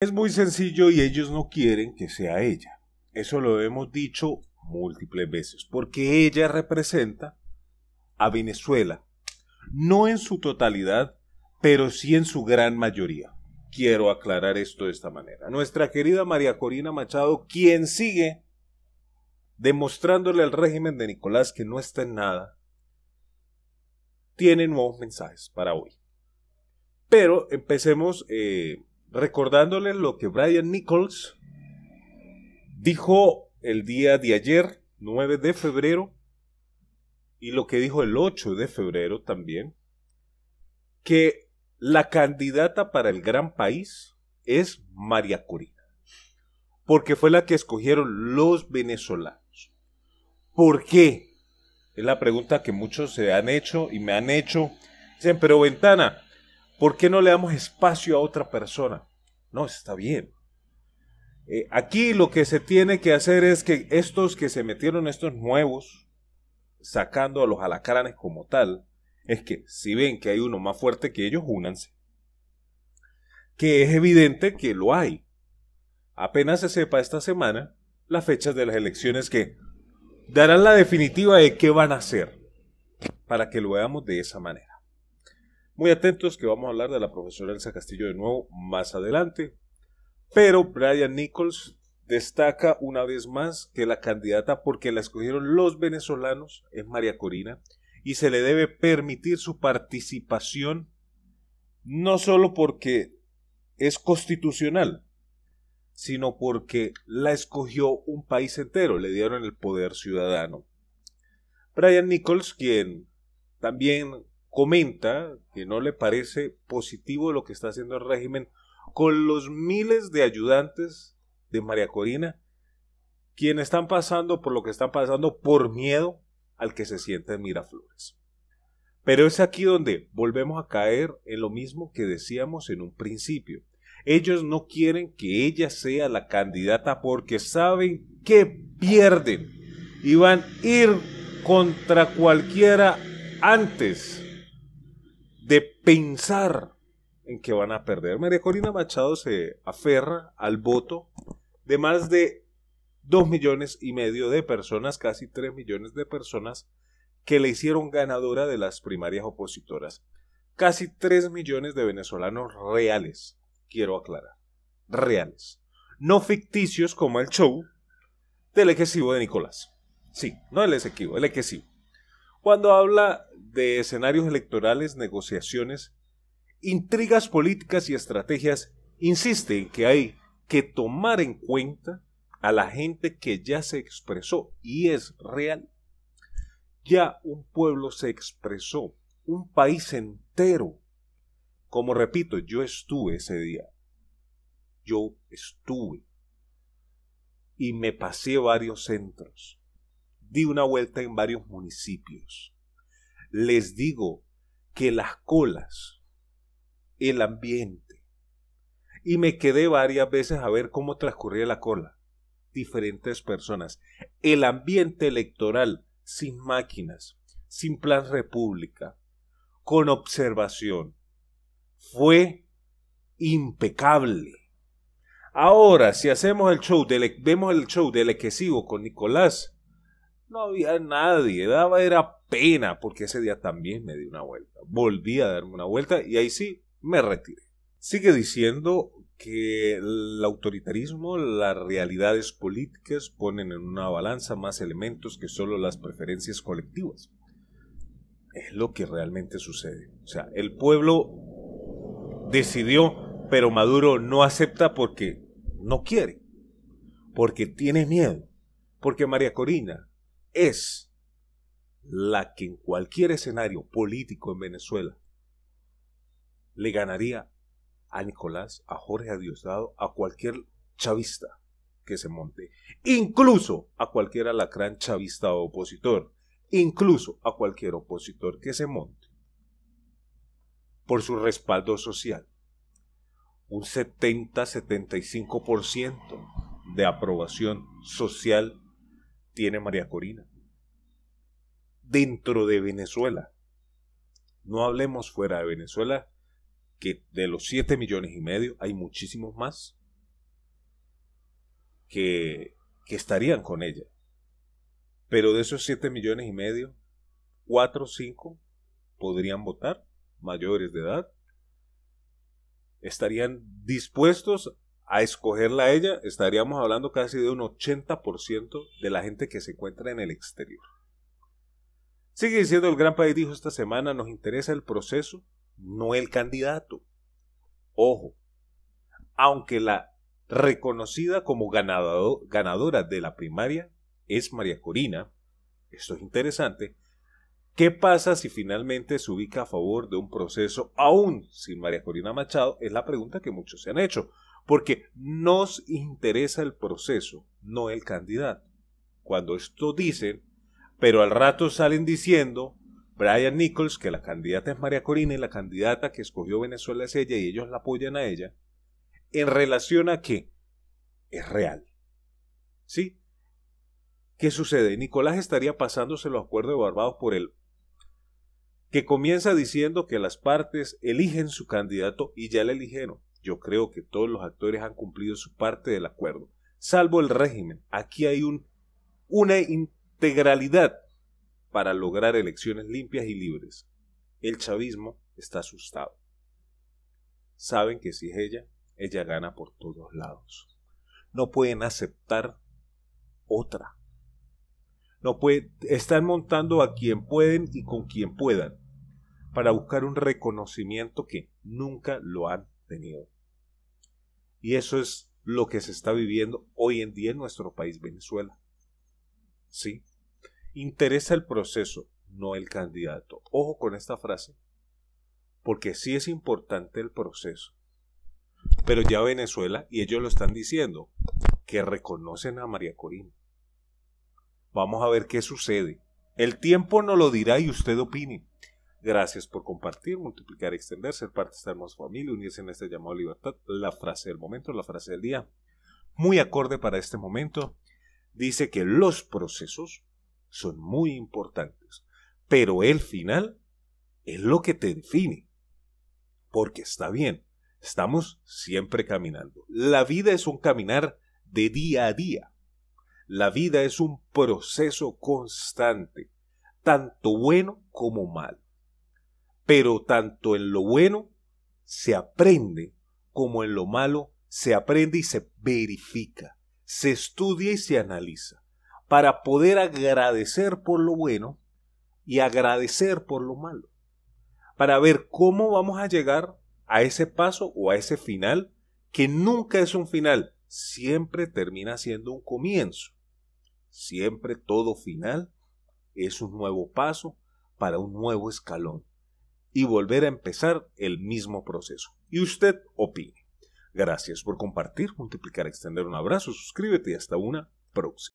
Es muy sencillo y ellos no quieren que sea ella. Eso lo hemos dicho múltiples veces, porque ella representa a Venezuela, no en su totalidad, pero sí en su gran mayoría. Quiero aclarar esto de esta manera. Nuestra querida María Corina Machado, quien sigue demostrándole al régimen de Nicolás que no está en nada, tiene nuevos mensajes para hoy. Pero empecemos eh, Recordándole lo que Brian Nichols dijo el día de ayer, 9 de febrero, y lo que dijo el 8 de febrero también, que la candidata para el gran país es María Corina, porque fue la que escogieron los venezolanos. ¿Por qué? Es la pregunta que muchos se han hecho y me han hecho. Dicen, pero Ventana, ¿Por qué no le damos espacio a otra persona? No, está bien. Eh, aquí lo que se tiene que hacer es que estos que se metieron, estos nuevos, sacando a los alacranes como tal, es que si ven que hay uno más fuerte que ellos, únanse. Que es evidente que lo hay. Apenas se sepa esta semana las fechas de las elecciones que darán la definitiva de qué van a hacer, para que lo veamos de esa manera. Muy atentos que vamos a hablar de la profesora Elsa Castillo de nuevo más adelante. Pero Brian Nichols destaca una vez más que la candidata porque la escogieron los venezolanos es María Corina y se le debe permitir su participación no solo porque es constitucional, sino porque la escogió un país entero, le dieron el poder ciudadano. Brian Nichols, quien también comenta que no le parece positivo lo que está haciendo el régimen con los miles de ayudantes de María Corina, quienes están pasando por lo que están pasando por miedo al que se sienta en Miraflores. Pero es aquí donde volvemos a caer en lo mismo que decíamos en un principio. Ellos no quieren que ella sea la candidata porque saben que pierden y van a ir contra cualquiera antes de pensar en que van a perder. María Corina Machado se aferra al voto de más de 2 millones y medio de personas, casi 3 millones de personas que le hicieron ganadora de las primarias opositoras. Casi 3 millones de venezolanos reales, quiero aclarar, reales. No ficticios como el show del excesivo de Nicolás. Sí, no el excesivo, el excesivo. Cuando habla de escenarios electorales, negociaciones, intrigas políticas y estrategias, insiste en que hay que tomar en cuenta a la gente que ya se expresó y es real. Ya un pueblo se expresó, un país entero. Como repito, yo estuve ese día. Yo estuve. Y me pasé varios centros. Di una vuelta en varios municipios les digo que las colas, el ambiente, y me quedé varias veces a ver cómo transcurría la cola, diferentes personas, el ambiente electoral sin máquinas, sin plan república, con observación, fue impecable. Ahora, si hacemos el show, e, vemos el show del Equesivo con Nicolás, no había nadie, daba, era pena, porque ese día también me di una vuelta. Volví a darme una vuelta y ahí sí me retiré. Sigue diciendo que el autoritarismo, las realidades políticas ponen en una balanza más elementos que solo las preferencias colectivas. Es lo que realmente sucede. O sea, el pueblo decidió, pero Maduro no acepta porque no quiere, porque tiene miedo, porque María Corina es la que en cualquier escenario político en Venezuela le ganaría a Nicolás, a Jorge, a a cualquier chavista que se monte, incluso a cualquier alacrán chavista o opositor, incluso a cualquier opositor que se monte, por su respaldo social. Un 70-75% de aprobación social tiene María Corina dentro de Venezuela. No hablemos fuera de Venezuela, que de los 7 millones y medio hay muchísimos más que, estarían con ella. Pero de esos 7 millones y medio, 4 o 5 podrían votar, mayores de edad. Estarían dispuestos a escogerla a ella, estaríamos hablando casi de un 80% de la gente que se encuentra en el exterior. Sigue diciendo el Gran País, dijo esta semana, nos interesa el proceso, no el candidato. Ojo, aunque la reconocida como ganadora de la primaria es María Corina, esto es interesante, ¿qué pasa si finalmente se ubica a favor de un proceso aún sin María Corina Machado? Es la pregunta que muchos se han hecho, porque nos interesa el proceso, no el candidato. Cuando esto dicen pero al rato salen diciendo Brian Nichols, que la candidata es María Corina y la candidata que escogió Venezuela es ella y ellos la apoyan a ella, en relación a que es real. ¿Sí? ¿Qué sucede? Nicolás estaría pasándose los acuerdos de Barbados por él, que comienza diciendo que las partes eligen su candidato y ya le eligieron. Yo creo que todos los actores han cumplido su parte del acuerdo, salvo el régimen. Aquí hay un, una integralidad para lograr elecciones limpias y libres. El chavismo está asustado. Saben que si es ella, ella gana por todos lados. No pueden aceptar otra. No puede, están montando a quien pueden y con quien puedan para buscar un reconocimiento que nunca lo han tenido. Y eso es lo que se está viviendo hoy en día en nuestro país, Venezuela. Sí, Interesa el proceso, no el candidato. Ojo con esta frase, porque sí es importante el proceso. Pero ya Venezuela, y ellos lo están diciendo, que reconocen a María Corina. Vamos a ver qué sucede. El tiempo no lo dirá y usted opine. Gracias por compartir, multiplicar, extender, ser parte de esta hermosa familia, unirse en este llamado a libertad. La frase del momento, la frase del día, muy acorde para este momento, dice que los procesos son muy importantes, pero el final es lo que te define, porque está bien, estamos siempre caminando. La vida es un caminar de día a día. La vida es un proceso constante, tanto bueno como malo. Pero tanto en lo bueno se aprende como en lo malo se aprende y se verifica, se estudia y se analiza para poder agradecer por lo bueno y agradecer por lo malo, para ver cómo vamos a llegar a ese paso o a ese final, que nunca es un final, siempre termina siendo un comienzo. Siempre todo final es un nuevo paso para un nuevo escalón y volver a empezar el mismo proceso. Y usted opine. Gracias por compartir, multiplicar, extender un abrazo, suscríbete y hasta una próxima.